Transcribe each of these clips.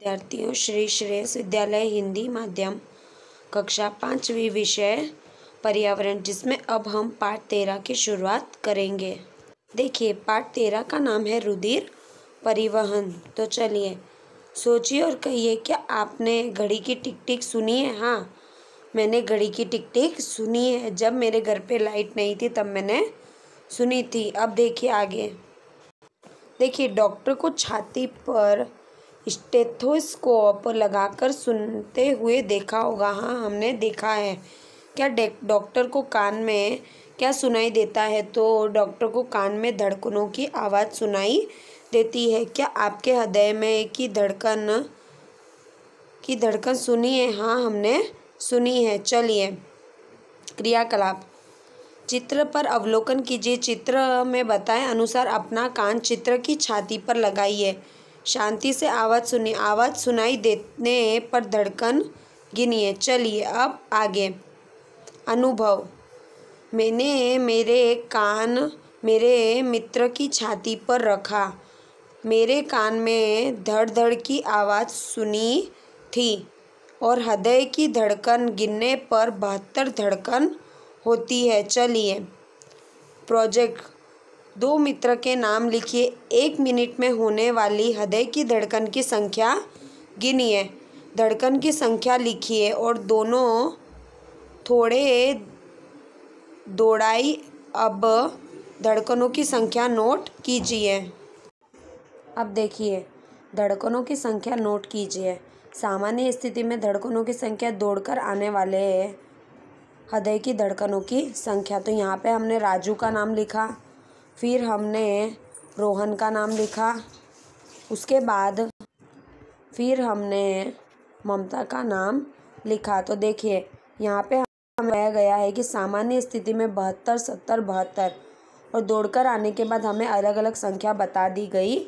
विद्यार्थियों श्री श्रेय विद्यालय हिंदी माध्यम कक्षा पाँचवी विषय पर्यावरण जिसमें अब हम पाठ तेरह की शुरुआत करेंगे देखिए पाठ तेरह का नाम है रुधिर परिवहन तो चलिए सोचिए और कहिए क्या आपने घड़ी की टिक टिक सुनी है हाँ मैंने घड़ी की टिक टिक सुनी है जब मेरे घर पे लाइट नहीं थी तब मैंने सुनी थी अब देखिए आगे देखिए डॉक्टर को छाती पर स्टेथोस्कोप लगाकर सुनते हुए देखा होगा हाँ हमने देखा है क्या डॉक्टर को कान में क्या सुनाई देता है तो डॉक्टर को कान में धड़कनों की आवाज़ सुनाई देती है क्या आपके हृदय में की धड़कन की धड़कन सुनी है हाँ हमने सुनी है चलिए क्रियाकलाप चित्र पर अवलोकन कीजिए चित्र में बताए अनुसार अपना कान चित्र की छाती पर लगाइए शांति से आवाज़ सुनिए आवाज़ सुनाई देने पर धड़कन गिनिए चलिए अब आगे अनुभव मैंने मेरे कान मेरे मित्र की छाती पर रखा मेरे कान में धड़ धड़ की आवाज़ सुनी थी और हृदय की धड़कन गिनने पर बहत्तर धड़कन होती है चलिए प्रोजेक्ट दो मित्र के नाम लिखिए एक मिनट में होने वाली हृदय की धड़कन की संख्या गिनिए धड़कन की संख्या लिखिए और दोनों थोड़े दौड़ाई अब धड़कनों की संख्या नोट कीजिए अब देखिए धड़कनों की संख्या नोट कीजिए सामान्य स्थिति में धड़कनों की संख्या दौड़कर आने वाले हृदय की धड़कनों की संख्या तो यहाँ पे हमने राजू का नाम लिखा फिर हमने रोहन का नाम लिखा उसके बाद फिर हमने ममता का नाम लिखा तो देखिए यहाँ पे हमें बताया गया है कि सामान्य स्थिति में बहत्तर सत्तर बहत्तर और दौड़कर आने के बाद हमें अलग अलग संख्या बता दी गई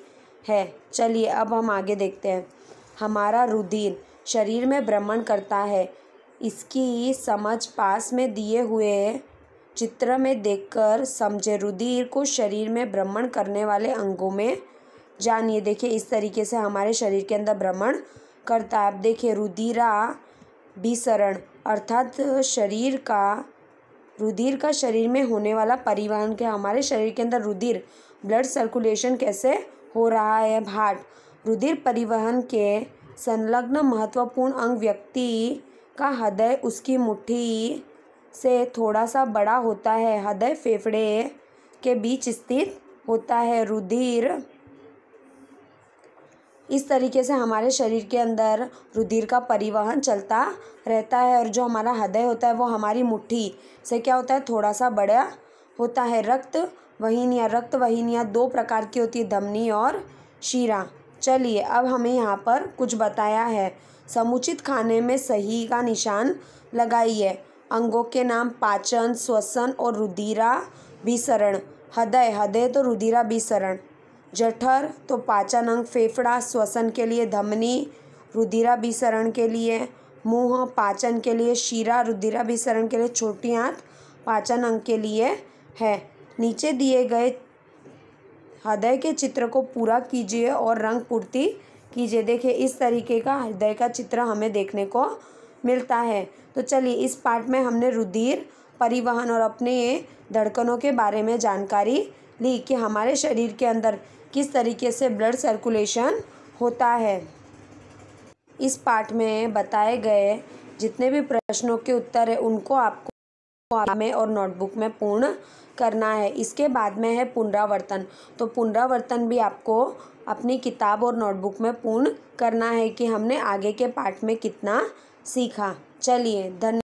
है चलिए अब हम आगे देखते हैं हमारा रुधिर शरीर में भ्रमण करता है इसकी समझ पास में दिए हुए चित्र में देखकर समझे रुधिर को शरीर में भ्रमण करने वाले अंगों में जानिए देखिए इस तरीके से हमारे शरीर के अंदर भ्रमण करता है आप देखिए रुधिरा भिसरण अर्थात शरीर का रुधिर का शरीर में होने वाला परिवहन के हमारे शरीर के अंदर रुधिर ब्लड सर्कुलेशन कैसे हो रहा है हार्ट रुधिर परिवहन के संलग्न महत्वपूर्ण अंग व्यक्ति का हृदय उसकी मुट्ठी से थोड़ा सा बड़ा होता है हृदय फेफड़े के बीच स्थित होता है रुधिर इस तरीके से हमारे शरीर के अंदर रुधिर का परिवहन चलता रहता है और जो हमारा हृदय होता है वो हमारी मुट्ठी से क्या होता है थोड़ा सा बड़ा होता है रक्त वहीनियाँ रक्त वहीनियाँ दो प्रकार की होती है धमनी और शीरा चलिए अब हमें यहाँ पर कुछ बताया है समुचित खाने में सही का निशान लगाइए अंगों के नाम पाचन श्वसन और रुधिरा विसरण हृदय हृदय तो रुधिरा विसरण जठर तो पाचन अंग फेफड़ा श्वसन के लिए धमनी रुधिरा विसरण के लिए मुंह पाचन के लिए शीरा रुधिरा विसरण के लिए छोटी आँख पाचन अंग के लिए है नीचे दिए गए हृदय के चित्र को पूरा कीजिए और रंग पूर्ति कीजिए देखिए इस तरीके का हृदय का चित्र हमें देखने को मिलता है तो चलिए इस पार्ट में हमने रुधिर परिवहन और अपने धड़कनों के बारे में जानकारी ली कि हमारे शरीर के अंदर किस तरीके से ब्लड सर्कुलेशन होता है इस पार्ट में बताए गए जितने भी प्रश्नों के उत्तर है उनको आपको में और नोटबुक में पूर्ण करना है इसके बाद में है पुनरावर्तन तो पुनरावर्तन भी आपको अपनी किताब और नोटबुक में पूर्ण करना है कि हमने आगे के पार्ट में कितना सीखा चलिए धन्यवाद